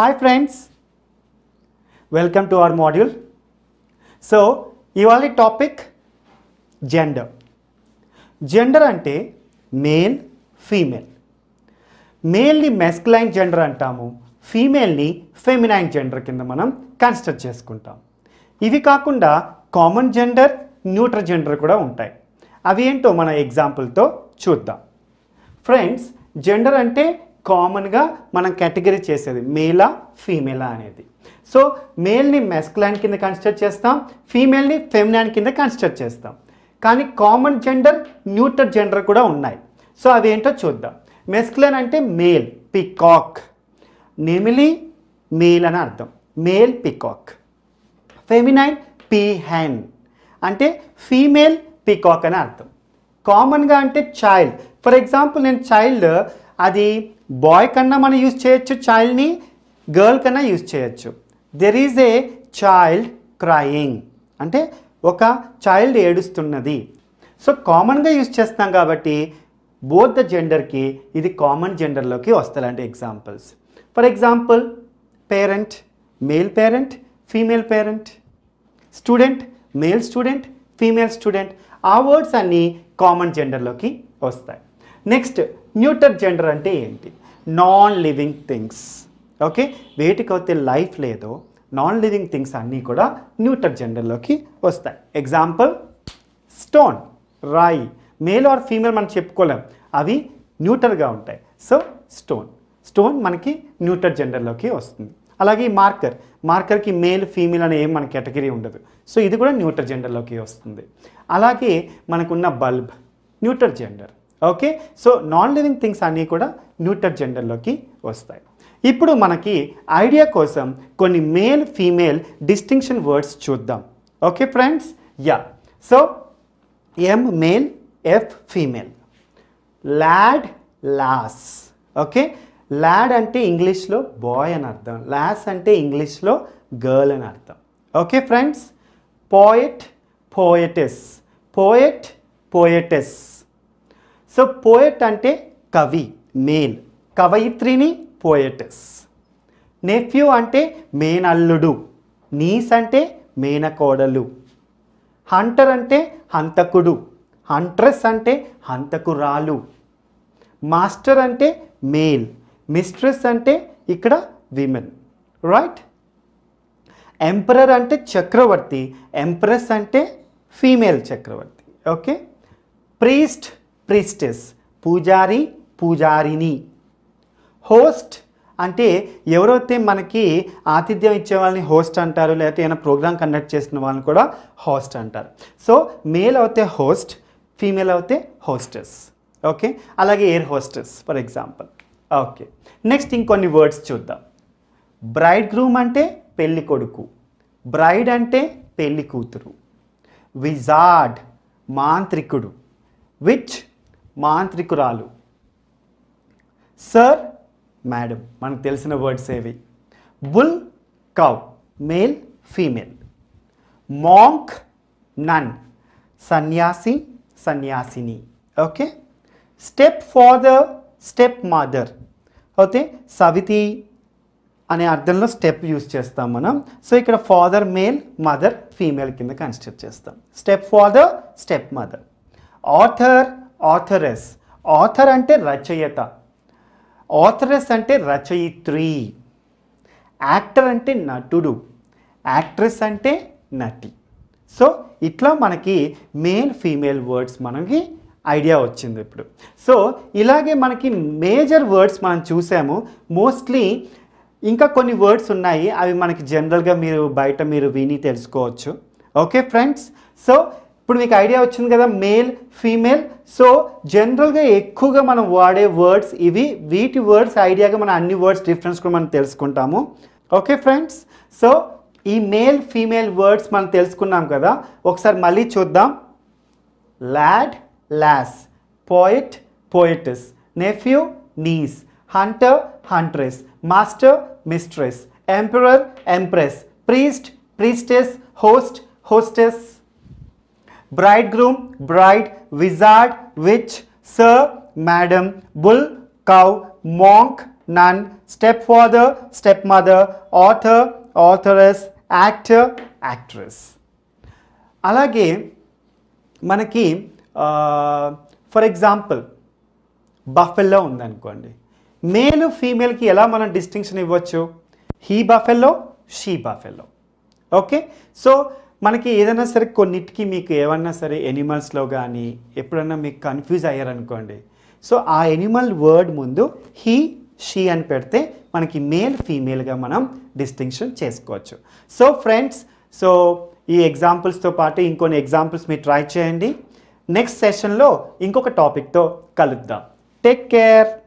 hi friends welcome to our module so ఇవాళ topic gender gender అంటే male female మేల్ని masculine gender అంటాము ఫీమేల్ని ఫెమినైన్ జెండర్ కింద మనం కన్స్ట్రక్ట్ చేసుకుంటాం ఇవి కాకుండా కామన్ జెండర్ న్యూట్రల్ జెండర్ కూడా ఉంటాయి అవి ఏంటో మన ఎగ్జాంపుల్తో చూద్దాం ఫ్రెండ్స్ జెండర్ అంటే కామన్గా మనం కేటగిరీ చేసేది మేలా ఫీమేలా అనేది సో మేల్ని మెస్క్లాన్ కింద కన్సిడర్ చేస్తాం ఫీమేల్ని ఫెమినాన్ కింద కన్సిడర్ చేస్తాం కానీ కామన్ జెండర్ న్యూటర్ జెండర్ కూడా ఉన్నాయి సో అవి ఏంటో చూద్దాం మెస్క్లాన్ అంటే మేల్ పికాక్ నెమిలి మేల్ అని అర్థం మేల్ పికాక్ ఫెమినైన్ పీహెన్ అంటే ఫీమేల్ పికాక్ అని అర్థం కామన్గా అంటే చైల్డ్ ఫర్ ఎగ్జాంపుల్ నేను చైల్డ్ అది బాయ్ కన్నా మనం యూజ్ చేయొచ్చు చైల్డ్ని గర్ల్ కన్నా యూజ్ చేయొచ్చు there is a child crying అంటే ఒక చైల్డ్ ఏడుస్తున్నది సో కామన్గా యూజ్ చేస్తాం కాబట్టి బోత్ ద జెండర్కి ఇది కామన్ జెండర్లోకి వస్తాయండి examples for example parent male parent female parent student male student female student ఆ వర్డ్స్ అన్నీ కామన్ జెండర్లోకి వస్తాయి నెక్స్ట్ న్యూటర్ జెండర్ అంటే ఏంటి non living things okay వేటికవుతే life లేదో నాన్ లివింగ్ థింగ్స్ అన్నీ కూడా న్యూటర్ జెండర్లోకి వస్తాయి ఎగ్జాంపుల్ స్టోన్ రాయి మేల్ ఆర్ ఫీమేల్ మనం చెప్పుకోలేం అవి న్యూటర్గా ఉంటాయి సో స్టోన్ స్టోన్ మనకి న్యూటర్ జెండర్లోకి వస్తుంది అలాగే మార్కర్ మార్కర్కి మేల్ ఫీమేల్ అనే ఏం మన కేటగిరీ ఉండదు సో ఇది కూడా న్యూటర్ జెండర్లోకి వస్తుంది అలాగే మనకున్న bulb neuter gender okay so non living things అన్నీ కూడా న్యూటర్ జెండర్లోకి వస్తాయి ఇప్పుడు మనకి ఐడియా కోసం కొన్ని మేల్ ఫీమేల్ డిస్టింక్షన్ వర్డ్స్ చూద్దాం okay friends yeah so M male F female lad lass okay lad అంటే ఇంగ్లీష్లో బాయ్ అని అర్థం లాస్ అంటే ఇంగ్లీష్లో గర్ల్ అని అర్థం okay friends poet poetess poet poetess so poet అంటే కవి మేల్ కవయిత్రిని పోయటస్ నెఫ్యూ అంటే మేనల్లుడు నీస్ అంటే మేనకోడలు హంటర్ అంటే హంతకుడు హంట్రెస్ అంటే హంతకురాలు మాస్టర్ అంటే మేల్ మిస్ట్రెస్ అంటే ఇక్కడ విమెన్ రైట్ ఎంపరర్ అంటే చక్రవర్తి ఎంప్రెస్ అంటే ఫీమేల్ చక్రవర్తి ఓకే ప్రీస్ట్ ప్రిస్టెస్ పూజారి పూజారిని హోస్ట్ అంటే ఎవరైతే మనకి ఆతిథ్యం ఇచ్చే వాళ్ళని హోస్ట్ అంటారు లేకపోతే ఏమైనా ప్రోగ్రామ్ కండక్ట్ చేసిన వాళ్ళని కూడా హోస్ట్ అంటారు సో మేల్ అవుతే హోస్ట్ ఫీమేల్ అయితే హోస్టెస్ ఓకే అలాగే air hostess for example okay next ఇంకొన్ని వర్డ్స్ చూద్దాం బ్రైడ్ గ్రూమ్ అంటే పెళ్ళి కొడుకు బ్రైడ్ అంటే పెళ్ళి కూతురు విజార్డ్ మాంత్రికుడు విచ్ మాంత్రికురాలు సర్ మేడం మనకు తెలిసిన వర్డ్స్ ఏవి bull cow male female monk nun సన్యాసి సన్యాసిని okay step father step mother okay సవితి అనే అర్థంలో స్టెప్ యూస్ చేస్తాం మనం సో ఇక్కడ ఫాదర్ మేల్ మదర్ ఫీమేల్ కింద కన్సిడర్ చేస్తాం step father step mother author authoress author అంటే రచయిత ఆథరస్ అంటే రచయిత్రి యాక్టర్ అంటే నటుడు యాక్ట్రెస్ అంటే నటి సో ఇట్లా మనకి మేల్ ఫీమేల్ వర్డ్స్ మనకి ఐడియా వచ్చింది ఇప్పుడు సో ఇలాగే మనకి మేజర్ వర్డ్స్ మనం చూసాము మోస్ట్లీ ఇంకా కొన్ని వర్డ్స్ ఉన్నాయి అవి మనకి జనరల్గా మీరు బయట మీరు విని తెలుసుకోవచ్చు ఓకే ఫ్రెండ్స్ సో ఇప్పుడు మీకు ఐడియా వచ్చింది కదా మేల్ ఫీమేల్ సో జనరల్గా ఎక్కువగా మనం వాడే వర్డ్స్ ఇవి వీటి వర్డ్స్ ఐడియాగా మనం అన్ని వర్డ్స్ డిఫరెన్స్ కూడా మనం తెలుసుకుంటాము ఓకే ఫ్రెండ్స్ సో ఈ మేల్ ఫీమేల్ వర్డ్స్ మనం తెలుసుకున్నాం కదా ఒకసారి మళ్ళీ చూద్దాం lad lass poet poetess nephew niece hunter huntress master mistress emperor empress priest priestess host hostess bride groom bride wizard witch sir madam bull cow monk nun step father step mother author authoress actor actress అలాగే మనకి for example buffalo ఉందనుకోండి మేలు ఫీమేల్కి ఎలా మనం distinction ఇవ్వచ్చు he buffalo she buffalo okay so మనకి ఏదైనా సరే కొన్నిటికి మీకు ఏమన్నా సరే ఎనిమల్స్లో కానీ ఎప్పుడన్నా మీకు కన్ఫ్యూజ్ అయ్యారనుకోండి సో ఆ ఎనిమల్ వర్డ్ ముందు హీ షీ అని పెడితే మనకి మేల్ ఫీమేల్గా మనం డిస్టింక్షన్ చేసుకోవచ్చు సో ఫ్రెండ్స్ సో ఈ ఎగ్జాంపుల్స్తో పాటు ఇంకొన్ని ఎగ్జాంపుల్స్ మీరు ట్రై చేయండి నెక్స్ట్ సెషన్లో ఇంకొక టాపిక్తో కలుద్దాం టేక్ కేర్